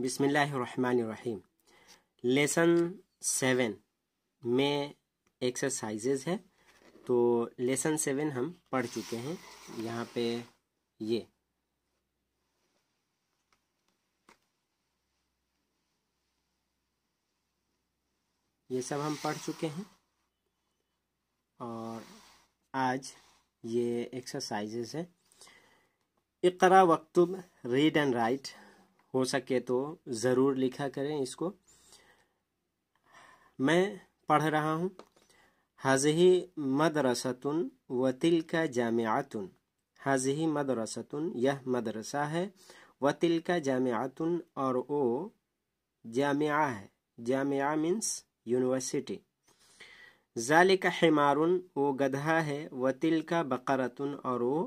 बिसमीम lesson seven में exercises है तो लेसन सेवन हम पढ़ चुके हैं यहाँ पे ये ये सब हम पढ़ चुके हैं और आज ये एक्सरसाइजेज है इकरा वक्तुब रीड एंड राइट हो सके तो ज़रूर लिखा करें इसको मैं पढ़ रहा हूँ हाजही मदरसतुन व तिल का जामतुन हाजही मदरसतुन यह मदरसा है व तिल का जामतुन और वो जामिया है जामिया मीन्स यूनिवर्सिटी जाल का हमारुन वो गधा है व तिल का बकरतुन और वो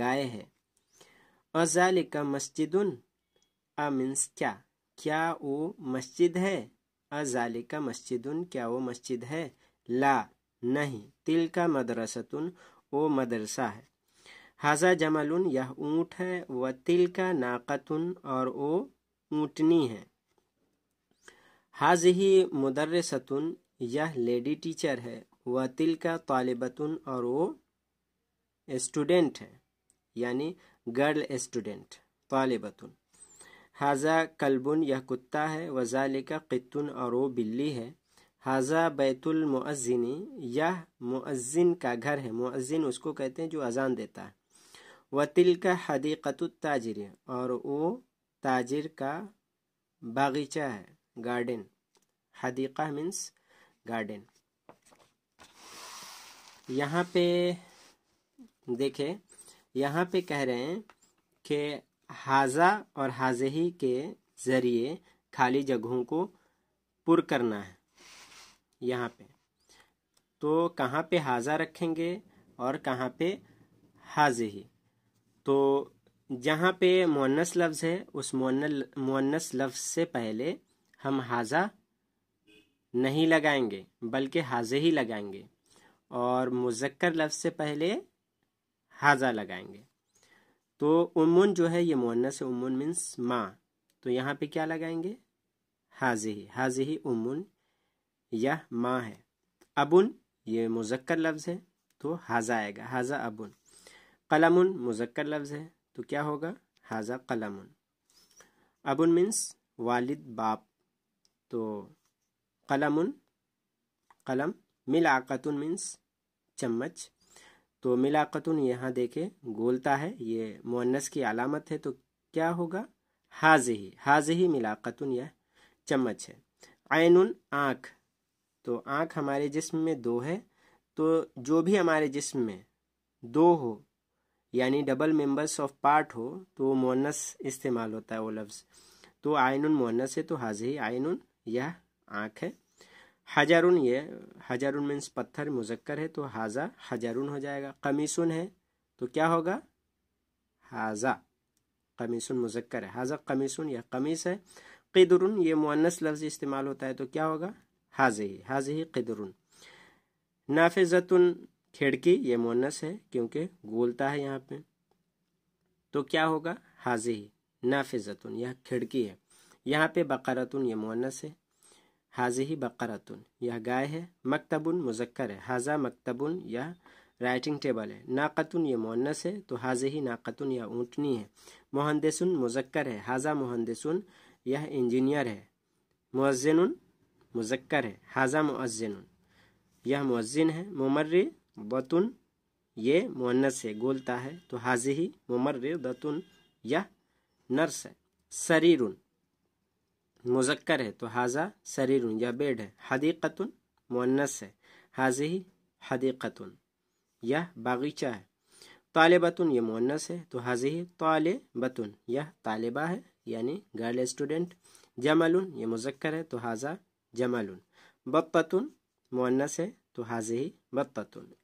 गाय है अजाल का मस्जिदन अ मीन्स क्या क्या वो मस्जिद है अजालिका मस्जिदुन क्या वो मस्जिद है ला नहीं तिल का मदरसतुन वो मदरसा है हाजा जमलुन यह ऊँट है व तिल का नाकतुन और वो ऊँटनी है हाज ही मुदरसतुन यह लेडी टीचर है व तिल का तालिबतुन और वो स्टूडेंट है यानी गर्ल स्टूडेंट तालिबतुन हाजा कलबुन यह कुत्ता है वजाल का कितुन और वो बिल्ली है हाजा बैतुलमज़िनी यह मुअज़िन का घर है मुअज़िन उसको कहते हैं जो अजान देता है वतिल का हदीक़त ताजिर और वो ताजिर का बागीचा है गार्डन हदीक़ा मीन्स गार्डन यहाँ पे देखे यहाँ पे कह रहे हैं कि हाजा और हाजही के ज़रिए खाली जगहों को पुर करना है यहाँ पे तो कहाँ पे हाजा रखेंगे और कहाँ पे हाजही तो जहाँ पे मुन्नस लफ्ज़ है उस मुन्नस लफ्ज़ से पहले हम हाजा नहीं लगाएंगे बल्कि हाजे ही लगाएंगे और मुजक्कर लफ्ज़ से पहले हाजा लगाएंगे तो उमुन जो है ये मुन्नस है उमुन मीन्स माँ तो यहाँ पे क्या लगाएंगे हाजही हाजही उमुन यह माँ है अबुन ये मुजक्कर लफ्ज़ है तो हाजा आएगा हाजा अबुन कलमुन मुजक्कर लफ्ज़ है तो क्या होगा हाजा कलमुन अबुन मीन्स वालिद बाप तो कलमुन कलम मिलाकतुन मीन्स चम्मच तो मिलाकतुन यहाँ देखे गोलता है ये मुन्नस की अलामत है तो क्या होगा हाजही हाजही मिलाकतुन यह चम्मच है आयनुन आँख तो आँख हमारे जिस्म में दो है तो जो भी हमारे जिस्म में दो हो यानी डबल मेंबर्स ऑफ पार्ट हो तो वो मोनस इस्तेमाल होता है वो लफ्ज़ तो आयनुन मोनस है तो हाजही आयनुन यह आँख है हजारुन ये हजारुन मीन्स पत्थर मुजक्कर है तो हाजा हजारुन हो जाएगा कमीसुन है तो क्या होगा हाजा कमीसुन मुजक्कर है हाजा कमीसुन यह कमीस है कदरुन ये मुअन्नस लफ्ज़ इस्तेमाल होता है तो क्या होगा हाजे ही हाजे ही कदरुन नाफिजतुन खिड़की ये मुअन्नस है क्योंकि गोलता है यहाँ पे तो क्या होगा हाजे ही नाफिजतुन यह खिड़की है यहाँ पे बकरतुन ये मुअन्नस है हाजही बकरातुन यह गाय है मकतबुन मुजक्कर है हाजा मकतबुन यह राइटिंग टेबल है नाकतुन यह मोनस है तो हाजही नाकतुन यह ऊँटनी है मोहंदसन मुजक्कर है हाजा मोहंदसन यह इंजीनियर है मुजन मुजक्कर है हाजा मुजन यह मुजिन है ममर्र बतुन ये मोनस है गोलता है तो हाजही मुमर्र बतुन यह नर्स है शरीरुन मुजक्कर है तो हाजा शरीर या बेड है हदीक़तन मुन्नस है हाजी हदीक़तन यह बागीचा है तालबतन यह मुन्नस है तो ताले बतुन यह तालिबा है यानी गर्ल स्टूडेंट जमलुन यह मुजक्कर है तो हाजा जमलुन बत्ततन मुन्नस है तो ही बत्ततन